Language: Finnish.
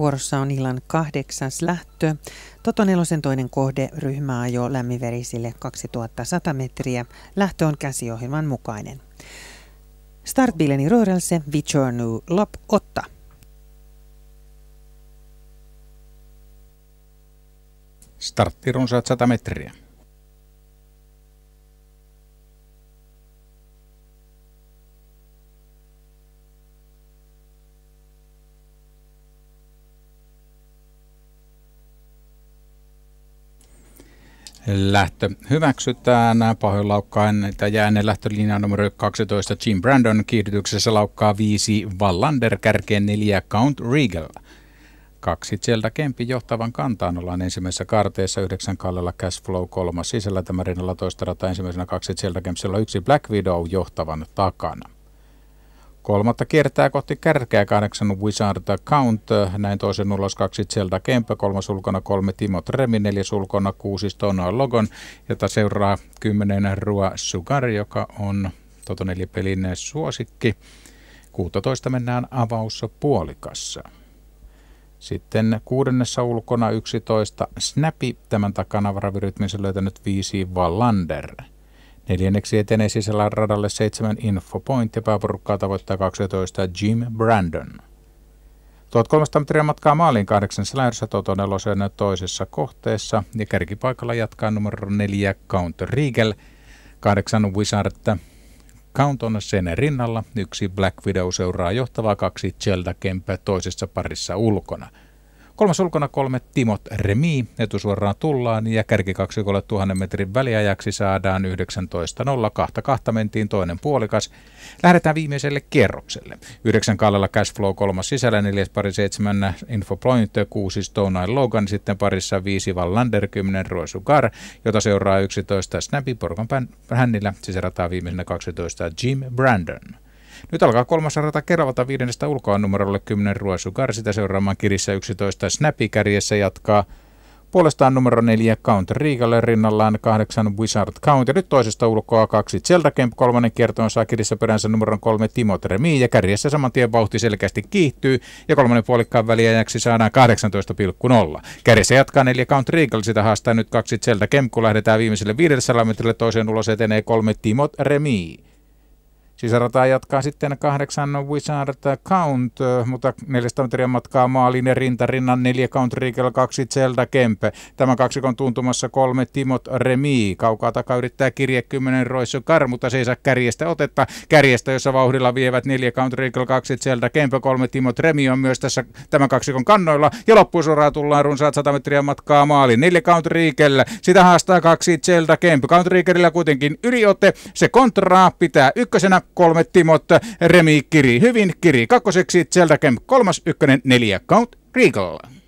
Vuorossa on illan kahdeksas lähtö. nelosen toinen ryhmää ajo lämminverisille 2100 metriä. Lähtö on käsiohjelman mukainen. Startbileni rörelse vi Lop, Otta. Startti runsaat 100 metriä. lähtö hyväksytään. Pahoin laukkaan jääneen lähtölinja numero 12 Jim Brandon kiihdytyksessä laukkaa 5 Wallander kärkeen 4 Count Regal. Kaksi sieltä Kempi johtavan kantaan ollaan ensimmäisessä karteessa, yhdeksän kallella Cashflow kolmas sisällä, tämä rinnalla toista rata ensimmäisenä kaksi sieltä on yksi Black Widow johtavan takana. Kolmatta kiertää kohti kärkeä kahdeksan Wizard Count, näin toisen ulos kaksi Zelda Kempe, kolmas ulkona kolme Timo Tremi, neljä sulkona kuusi Stono Logon, jota seuraa kymmenen Rua Sugar, joka on Toto pelin suosikki. 16 mennään puolikassa. Sitten kuudennessa ulkona 11 Snappi, tämän takana varavirytmissä löytänyt viisi Vallander. Neljänneksi etenee sisällä radalle 7 Infopoint ja pääporukkaa tavoittaa 12 Jim Brandon. 1300 metriä matkaa maaliin kahdeksannessa lähdössä Totoneloseen toisessa kohteessa ja kärkipaikalla jatkaa numero 4 Count Riegel, kahdeksan Wizard Count on sen rinnalla, yksi Black Widow seuraa johtavaa, kaksi Zelda Kemp toisessa parissa ulkona – Kolmas ulkona kolme Timot Remi etusuoraan tullaan ja kärki 2000 metrin väliajaksi saadaan 19.02. Kahta mentiin toinen puolikas. Lähdetään viimeiselle kerrokselle. Yhdeksän kallella Cashflow kolmas sisällä, neljäs pari seitsemän Infopoint, kuusi Stone Eye Logan, sitten parissa viisi Vallander, kymmenen Gar, jota seuraa 11 Snappy Porkan hännillä, sisärataa viimeisenä 12 Jim Brandon. Nyt alkaa kolmas rata kerralta viidennestä ulkoa numerolle 10 Ruosu Karsita seuraamaan kirissä 11 Snapi kärjessä jatkaa Puolestaan numero 4 Count Regal rinnallaan 8 Wizard Count ja nyt toisesta ulkoa 2 Zelda Camp, kolmannen kertoon saa kirissä peränsä numero 3 Timo Tremi ja kärjessä saman tien vauhti selkeästi kiihtyy ja kolmannen puolikkaan väliajaksi saadaan 18,0. Kärjessä jatkaa 4 Count Regal sitä haastaa nyt 2 Zelda Camp, kun lähdetään viimeiselle 500 metrille toiseen ulos etenee 3 Timo Remi. Sisärataa jatkaa sitten kahdeksan Wizard Count, mutta 400 metriä matkaa maaliin ja rinta rinnan neljä Count Riegel, kaksi Zelda Kempe. Tämä kaksikon tuntumassa kolme Timot Remi. Kaukaa takaa yrittää kirje 10 Roissu Kar, mutta se ei saa kärjestä otetta. Kärjestä, jossa vauhdilla vievät neljä Count Riegel, kaksi Zelda Kempe, kolme Timot Remi on myös tässä tämän kaksikon kannoilla. Ja loppusuoraan tullaan runsaat 100 metriä matkaa maaliin. Neljä Count Riegel, sitä haastaa kaksi Zelda Kempe. Count Riegelillä kuitenkin yliote, se kontraa, pitää ykkösenä kolme Timot, Remi Kiri hyvin, Kiri kakkoseksi, Zelda Kemp kolmas, ykkönen, neljä Count Regal.